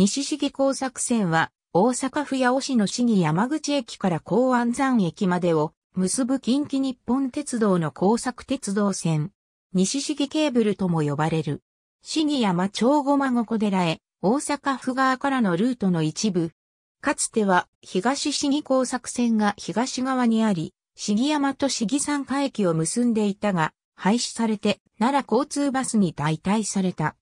西市議作線は、大阪府八尾市の市議山口駅から港安山駅までを結ぶ近畿日本鉄道の工作鉄道線。西市議ケーブルとも呼ばれる。市議山町ごまごこ寺へ、大阪府側からのルートの一部。かつては、東市議工作線が東側にあり、市議山と市議山下駅を結んでいたが、廃止されて、奈良交通バスに代替された。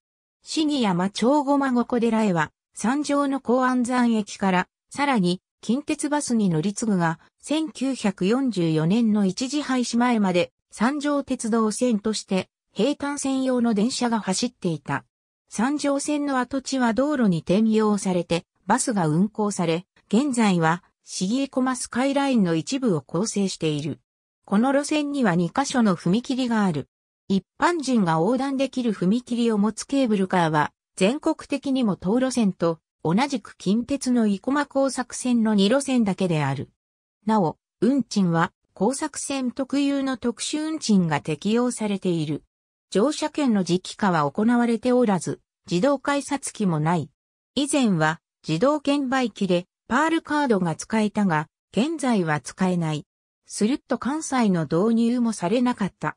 市議山町ごまごこ寺へは、山上の高安山駅から、さらに、近鉄バスに乗り継ぐが、1944年の一時廃止前まで、山上鉄道線として、平坦線用の電車が走っていた。山上線の跡地は道路に転用されて、バスが運行され、現在は、市営コマスカイラインの一部を構成している。この路線には2カ所の踏切がある。一般人が横断できる踏切を持つケーブルカーは、全国的にも東路線と同じく近鉄の生駒工作線の2路線だけである。なお、運賃は工作線特有の特殊運賃が適用されている。乗車券の時期化は行われておらず、自動改札機もない。以前は自動券売機でパールカードが使えたが、現在は使えない。スルッと関西の導入もされなかった。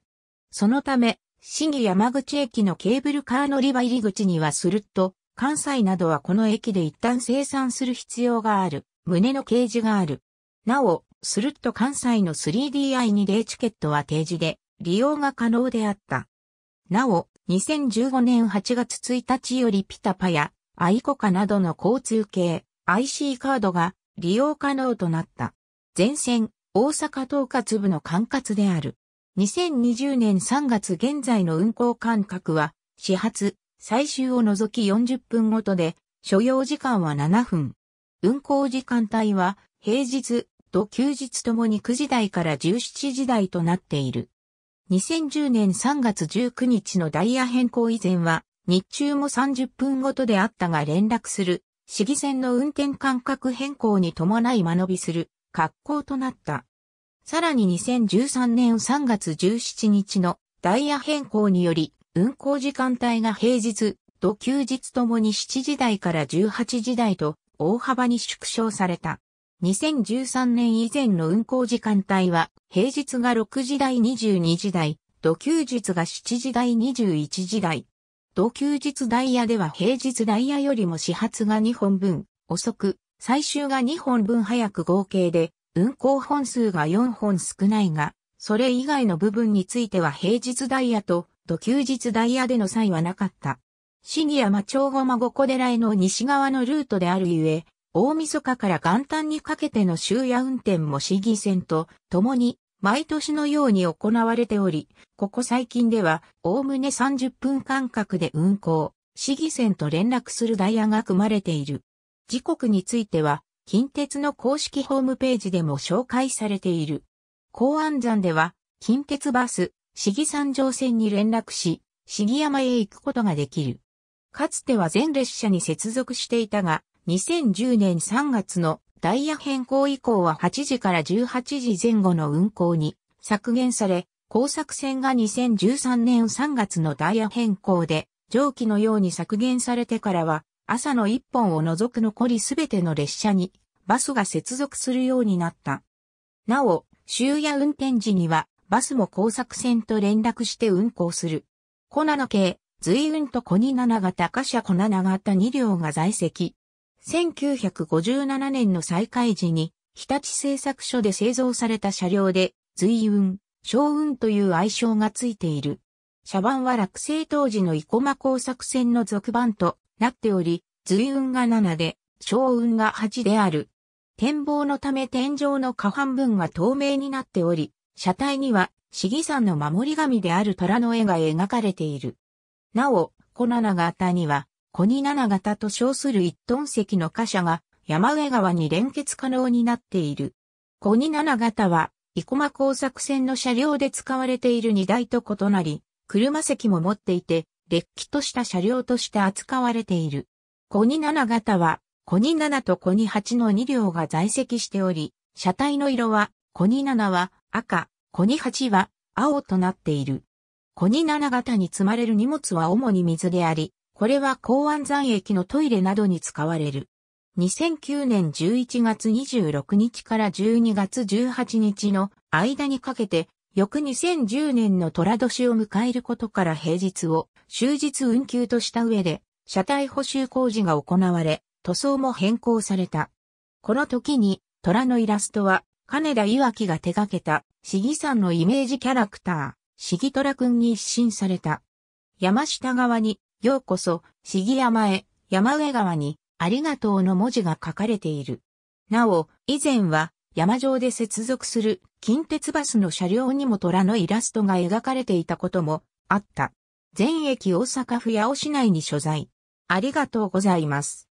そのため、市議山口駅のケーブルカー乗り場入り口にはすると、関西などはこの駅で一旦生産する必要がある、胸の掲示がある。なお、すると関西の 3DI に例チケットは提示で、利用が可能であった。なお、2015年8月1日よりピタパや、アイコカなどの交通系、IC カードが利用可能となった。全線、大阪統括部の管轄である。2020年3月現在の運行間隔は、始発、最終を除き40分ごとで、所要時間は7分。運行時間帯は、平日と休日ともに9時台から17時台となっている。2010年3月19日のダイヤ変更以前は、日中も30分ごとであったが連絡する、市議線の運転間隔変更に伴い間延びする、格好となった。さらに2013年3月17日のダイヤ変更により、運行時間帯が平日、と休日ともに7時台から18時台と大幅に縮小された。2013年以前の運行時間帯は、平日が6時台22時台、土休日が7時台21時台。土休日ダイヤでは平日ダイヤよりも始発が2本分、遅く、最終が2本分早く合計で運行本数が4本少ないが、それ以外の部分については平日ダイヤと土休日ダイヤでの際はなかった。シニアマ町後孫小寺への西側のルートであるゆえ、大晦日から元旦にかけての終夜運転も市議選と共に毎年のように行われており、ここ最近では、おおむね30分間隔で運行、市議選と連絡するダイヤが組まれている。時刻については、近鉄の公式ホームページでも紹介されている。高安山では、近鉄バス、市議山上線に連絡し、市議山へ行くことができる。かつては全列車に接続していたが、2010年3月のダイヤ変更以降は8時から18時前後の運行に削減され、工作線が2013年3月のダイヤ変更で上記のように削減されてからは朝の一本を除く残りすべての列車にバスが接続するようになった。なお、終夜運転時にはバスも工作船と連絡して運行する。小七系、随運と小二七型貨車小七型二両が在籍。1957年の再開時に、日立製作所で製造された車両で、随運、小運という愛称がついている。車番は落成当時の生駒工作船の続番となっており、随運が7で、小運が8である。展望のため天井の下半分が透明になっており、車体には、市議山の守り神である虎の絵が描かれている。なお、小七型には、小二七型と称する一トン石の貨車が、山上川に連結可能になっている。小二七型は、生駒工作船の車両で使われている荷台と異なり、車席も持っていて、デッキとした車両として扱われている。コニ7型は、コニ7とコニ8の2両が在籍しており、車体の色は、コニ7は赤、コニ8は青となっている。コニ7型に積まれる荷物は主に水であり、これは港湾山駅のトイレなどに使われる。2009年11月26日から12月18日の間にかけて翌2010年の虎年を迎えることから平日を終日運休とした上で、車体補修工事が行われ、塗装も変更された。この時に、虎のイラストは、金田岩木が手掛けた、市議さんのイメージキャラクター、市議虎くんに一新された。山下側に、ようこそ、市議山へ、山上側に、ありがとうの文字が書かれている。なお、以前は、山上で接続する近鉄バスの車両にも虎のイラストが描かれていたこともあった。全駅大阪府八尾市内に所在。ありがとうございます。